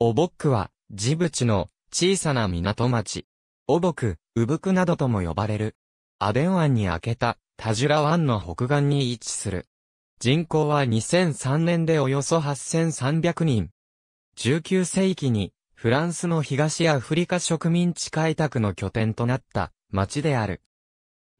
オボックは、ジブチの小さな港町。オボク、ウブクなどとも呼ばれる。アデン湾に開けた、タジュラ湾の北岸に位置する。人口は2003年でおよそ8300人。19世紀に、フランスの東アフリカ植民地開拓の拠点となった町である。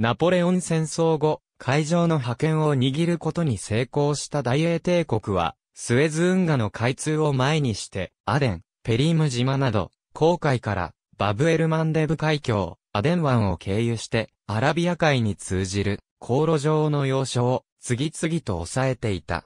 ナポレオン戦争後、海上の覇権を握ることに成功した大英帝国は、スエズ運河の開通を前にして、アデン、ペリーム島など、航海からバブエルマンデブ海峡、アデン湾を経由して、アラビア海に通じる航路上の要所を次々と抑えていた。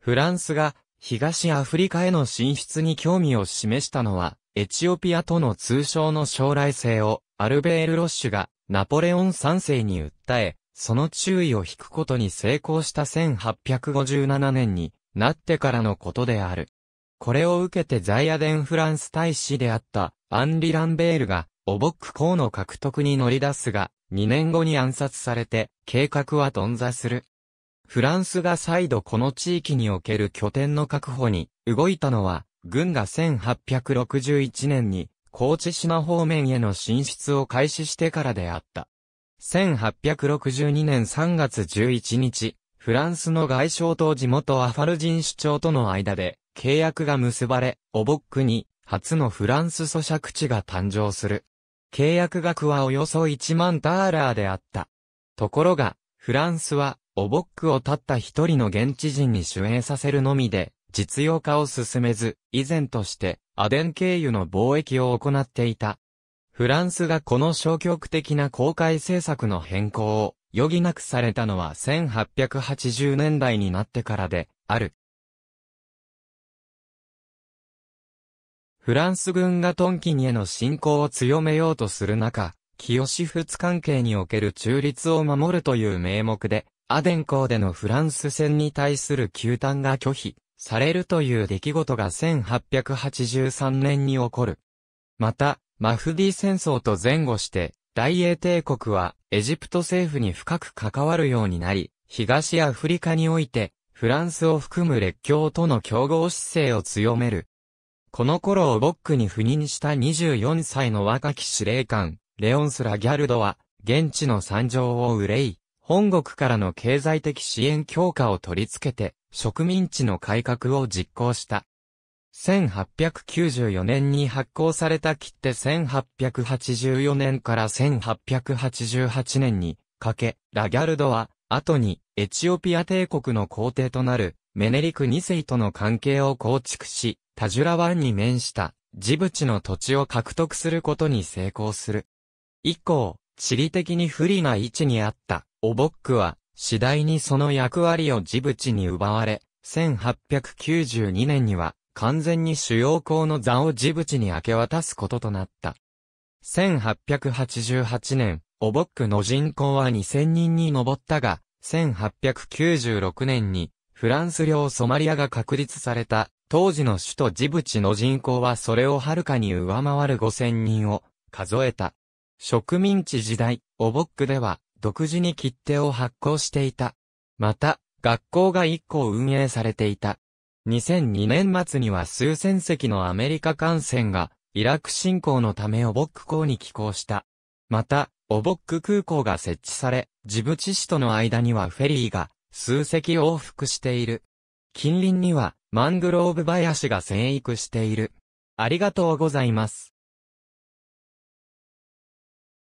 フランスが東アフリカへの進出に興味を示したのは、エチオピアとの通称の将来性をアルベール・ロッシュがナポレオン3世に訴え、その注意を引くことに成功した1857年になってからのことである。これを受けてザイアデンフランス大使であったアンリ・ランベールがオボック公の獲得に乗り出すが、2年後に暗殺されて計画は頓挫する。フランスが再度この地域における拠点の確保に動いたのは、軍が1861年に高知島方面への進出を開始してからであった。1862年3月11日、フランスの外相と地元アファルジン首長との間で契約が結ばれ、オボックに初のフランス咀嚼地が誕生する。契約額はおよそ1万ダーラーであった。ところが、フランスは、オボックをたった一人の現地人に主演させるのみで、実用化を進めず、以前として、アデン経由の貿易を行っていた。フランスがこの消極的な公開政策の変更を余儀なくされたのは1880年代になってからで、ある。フランス軍がトンキニへの侵攻を強めようとする中、清仏関係における中立を守るという名目で、アデン港でのフランス戦に対する球団が拒否されるという出来事が1883年に起こる。また、マフディ戦争と前後して、大英帝国はエジプト政府に深く関わるようになり、東アフリカにおいて、フランスを含む列強との競合姿勢を強める。この頃をボックに赴任した24歳の若き司令官、レオンスラ・ギャルドは、現地の惨状を憂い、本国からの経済的支援強化を取り付けて、植民地の改革を実行した。1894年に発行された切手1884年から1888年にかけ、ラギャルドは、後にエチオピア帝国の皇帝となるメネリク2世との関係を構築し、タジュラ湾に面したジブチの土地を獲得することに成功する。以降、地理的に不利な位置にあったオボックは、次第にその役割をジブチに奪われ、1892年には完全に主要校の座をジブチに明け渡すこととなった。1888年、オボックの人口は2000人に上ったが、1896年に、フランス領ソマリアが確立された、当時の首都ジブチの人口はそれをはるかに上回る5000人を数えた。植民地時代、オボックでは独自に切手を発行していた。また、学校が1校運営されていた。2002年末には数千隻のアメリカ艦船が、イラク侵攻のためオボック港に寄港した。また、オボック空港が設置され、ジブチ市との間にはフェリーが、数隻往復している。近隣には、マングローブ林が生育している。ありがとうございます。